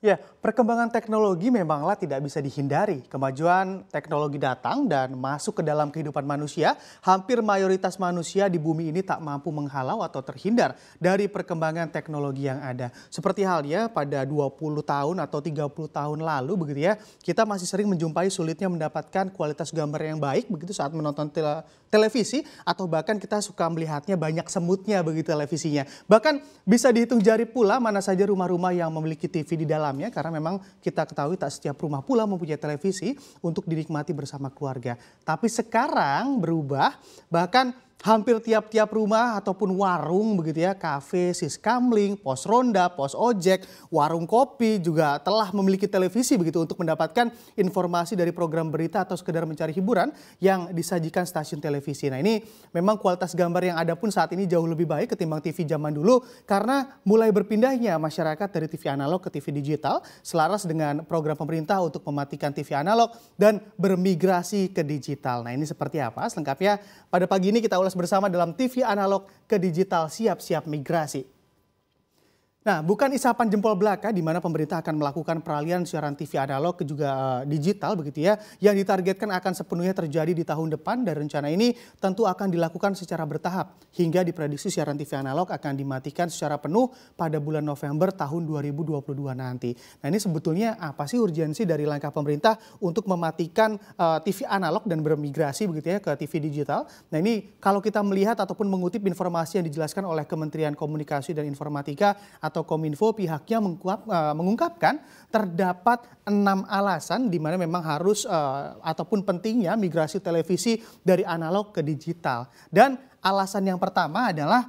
Ya, perkembangan teknologi memanglah tidak bisa dihindari. Kemajuan teknologi datang dan masuk ke dalam kehidupan manusia. Hampir mayoritas manusia di bumi ini tak mampu menghalau atau terhindar dari perkembangan teknologi yang ada. Seperti halnya pada 20 tahun atau 30 tahun lalu begitu ya, kita masih sering menjumpai sulitnya mendapatkan kualitas gambar yang baik begitu saat menonton tele televisi atau bahkan kita suka melihatnya banyak semutnya begitu televisinya. Bahkan bisa dihitung jari pula mana saja rumah-rumah yang memiliki TV di dalam malamnya karena memang kita ketahui tak setiap rumah pula mempunyai televisi untuk dinikmati bersama keluarga. Tapi sekarang berubah bahkan hampir tiap-tiap rumah ataupun warung begitu ya, kafe, sis siskamling, pos ronda, pos ojek, warung kopi juga telah memiliki televisi begitu untuk mendapatkan informasi dari program berita atau sekedar mencari hiburan yang disajikan stasiun televisi. Nah ini memang kualitas gambar yang ada pun saat ini jauh lebih baik ketimbang TV zaman dulu karena mulai berpindahnya masyarakat dari TV analog ke TV digital selaras dengan program pemerintah untuk mematikan TV analog dan bermigrasi ke digital. Nah ini seperti apa? Selengkapnya pada pagi ini kita ulas bersama dalam TV analog ke digital siap-siap migrasi. Nah, bukan isapan jempol belaka di mana pemerintah akan melakukan peralihan siaran TV analog ke juga eh, digital begitu ya, yang ditargetkan akan sepenuhnya terjadi di tahun depan dan rencana ini tentu akan dilakukan secara bertahap hingga diprediksi siaran TV analog akan dimatikan secara penuh pada bulan November tahun 2022 nanti. Nah, ini sebetulnya apa sih urgensi dari langkah pemerintah untuk mematikan uh, eh, TV analog dan bermigrasi begitu ya ke TV digital? Nah, ini kalau kita melihat ataupun mengutip informasi yang dijelaskan oleh Kementerian Komunikasi dan Informatika atau Kominfo pihaknya mengkuap, uh, mengungkapkan terdapat enam alasan di mana memang harus uh, ataupun pentingnya migrasi televisi dari analog ke digital. Dan alasan yang pertama adalah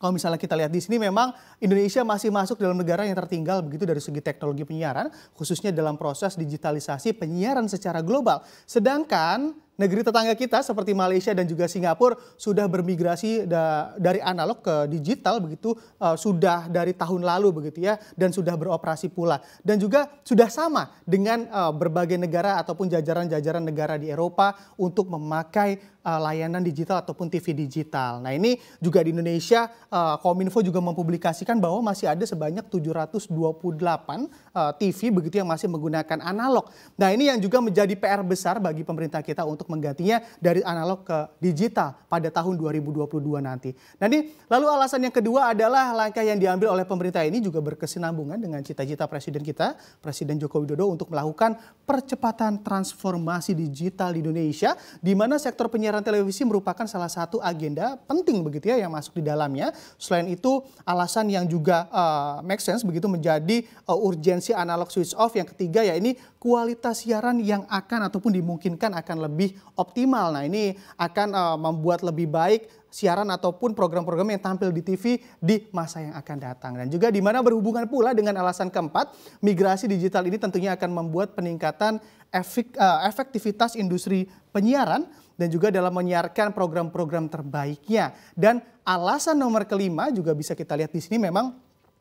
kalau misalnya kita lihat di sini memang Indonesia masih masuk dalam negara yang tertinggal begitu dari segi teknologi penyiaran khususnya dalam proses digitalisasi penyiaran secara global. Sedangkan negeri tetangga kita seperti Malaysia dan juga Singapura sudah bermigrasi da dari analog ke digital begitu uh, sudah dari tahun lalu begitu ya dan sudah beroperasi pula dan juga sudah sama dengan uh, berbagai negara ataupun jajaran-jajaran negara di Eropa untuk memakai uh, layanan digital ataupun TV digital. Nah ini juga di Indonesia uh, Kominfo juga mempublikasikan bahwa masih ada sebanyak 728 uh, TV begitu yang masih menggunakan analog. Nah ini yang juga menjadi PR besar bagi pemerintah kita untuk untuk menggantinya dari analog ke digital pada tahun 2022 nanti. Nanti lalu alasan yang kedua adalah langkah yang diambil oleh pemerintah ini juga berkesinambungan dengan cita-cita presiden kita, Presiden Joko Widodo untuk melakukan percepatan transformasi digital di Indonesia di mana sektor penyiaran televisi merupakan salah satu agenda penting begitu ya yang masuk di dalamnya. Selain itu alasan yang juga uh, make sense begitu menjadi uh, urgensi analog switch off yang ketiga ya ini kualitas siaran yang akan ataupun dimungkinkan akan lebih optimal. Nah ini akan uh, membuat lebih baik siaran ataupun program-program yang tampil di TV di masa yang akan datang. Dan juga di mana berhubungan pula dengan alasan keempat, migrasi digital ini tentunya akan membuat peningkatan efek, uh, eh, efektivitas industri penyiaran dan juga dalam menyiarkan program-program terbaiknya. Dan alasan nomor kelima juga bisa kita lihat di sini memang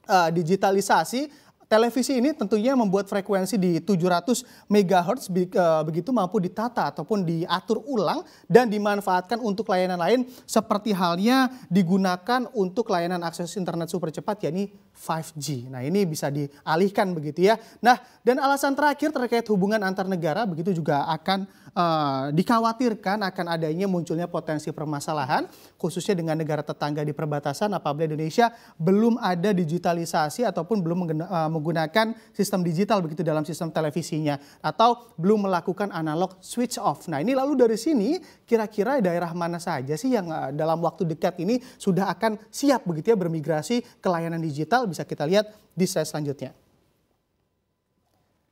uh, digitalisasi televisi ini tentunya membuat frekuensi di 700 MHz eh, begitu mampu ditata ataupun diatur ulang dan dimanfaatkan untuk layanan lain seperti halnya digunakan untuk layanan akses internet super cepat yakni 5G. Nah ini bisa dialihkan begitu ya. Nah dan alasan terakhir terkait hubungan antar negara begitu juga akan uh, dikhawatirkan akan adanya munculnya potensi permasalahan khususnya dengan negara tetangga di perbatasan apabila Indonesia belum ada digitalisasi ataupun belum eh, menggunakan sistem digital begitu dalam sistem televisinya atau belum melakukan analog switch off. Nah ini lalu dari sini kira-kira daerah mana saja sih yang uh, dalam waktu dekat ini sudah akan siap begitu ya bermigrasi ke layanan digital bisa kita lihat di slide selanjutnya.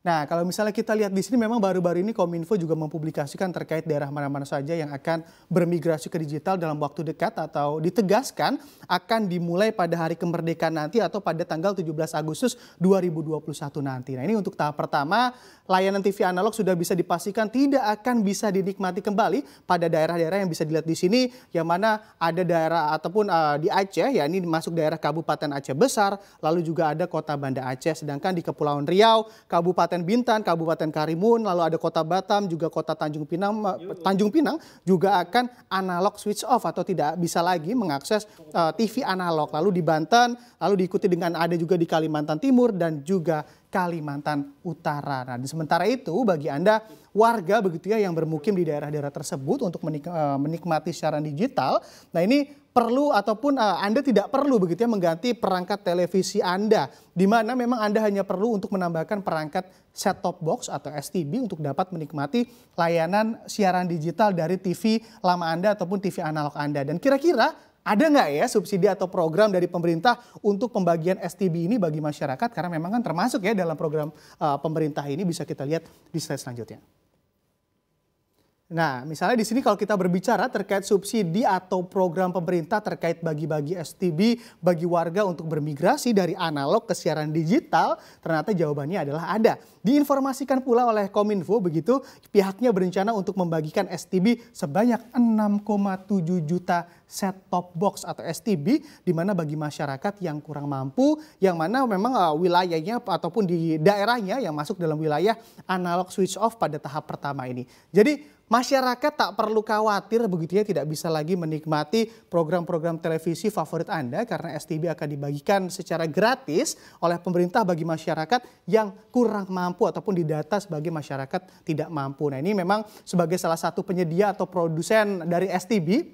Nah, kalau misalnya kita lihat di sini memang baru-baru ini Kominfo juga mempublikasikan terkait daerah mana-mana saja yang akan bermigrasi ke digital dalam waktu dekat atau ditegaskan akan dimulai pada hari kemerdekaan nanti atau pada tanggal 17 Agustus 2021 nanti. Nah, ini untuk tahap pertama layanan TV analog sudah bisa dipastikan tidak akan bisa dinikmati kembali pada daerah-daerah yang bisa dilihat di sini yang mana ada daerah ataupun uh, di Aceh ya ini masuk daerah Kabupaten Aceh Besar, lalu juga ada Kota Banda Aceh sedangkan di Kepulauan Riau, Kabupaten Kabupaten Bintan, Kabupaten Karimun, lalu ada Kota Batam, juga Kota Tanjung Pinang, Tanjung Pinang juga akan analog switch off atau tidak bisa lagi mengakses uh, eh, TV analog. Lalu di Banten, lalu diikuti dengan ada juga di Kalimantan Timur dan juga Kalimantan Utara. Nah, di sementara itu bagi Anda warga begitu ya yang bermukim di daerah-daerah tersebut untuk menik eh, menikmati siaran digital, nah ini perlu ataupun uh, Anda tidak perlu begitu ya mengganti perangkat televisi Anda di mana memang Anda hanya perlu untuk menambahkan perangkat set top box atau STB untuk dapat menikmati layanan siaran digital dari TV lama Anda ataupun TV analog Anda. Dan kira-kira ada nggak ya subsidi atau program dari pemerintah untuk pembagian STB ini bagi masyarakat? Karena memang kan termasuk ya dalam program uh, pemerintah ini bisa kita lihat di slide selanjutnya. Nah, misalnya di sini kalau kita berbicara terkait subsidi atau program pemerintah terkait bagi-bagi STB bagi warga untuk bermigrasi dari analog ke siaran digital, ternyata jawabannya adalah ada. Diinformasikan pula oleh Kominfo begitu pihaknya berencana untuk membagikan STB sebanyak 6,7 juta set top box atau STB di mana bagi masyarakat yang kurang mampu yang mana memang uh, wilayahnya ataupun di daerahnya yang masuk dalam wilayah analog switch off pada tahap pertama ini. Jadi Masyarakat tak perlu khawatir begitu ya tidak bisa lagi menikmati program-program televisi favorit Anda karena STB akan dibagikan secara gratis oleh pemerintah bagi masyarakat yang kurang mampu ataupun didata sebagai masyarakat tidak mampu. Nah ini memang sebagai salah satu penyedia atau produsen dari STB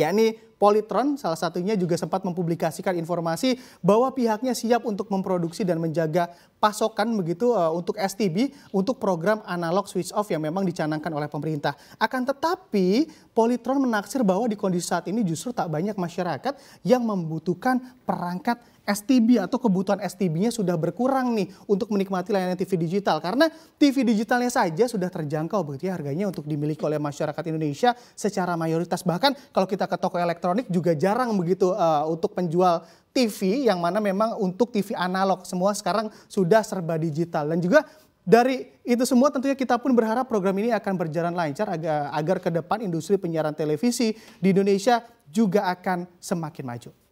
yakni Politron salah satunya juga sempat mempublikasikan informasi bahwa pihaknya siap untuk memproduksi dan menjaga pasokan begitu uh, untuk STB untuk program analog switch off yang memang dicanangkan oleh pemerintah. Akan tetapi Politron menaksir bahwa di kondisi saat ini justru tak banyak masyarakat yang membutuhkan perangkat STB atau kebutuhan STB-nya sudah berkurang nih untuk menikmati layanan TV digital karena TV digitalnya saja sudah terjangkau begitu ya harganya untuk dimiliki oleh masyarakat Indonesia secara mayoritas bahkan kalau kita ke toko elektronik elektronik juga jarang begitu uh, untuk penjual TV yang mana memang untuk TV analog semua sekarang sudah serba digital dan juga dari itu semua tentunya kita pun berharap program ini akan berjalan lancar agar, agar ke depan industri penyiaran televisi di Indonesia juga akan semakin maju.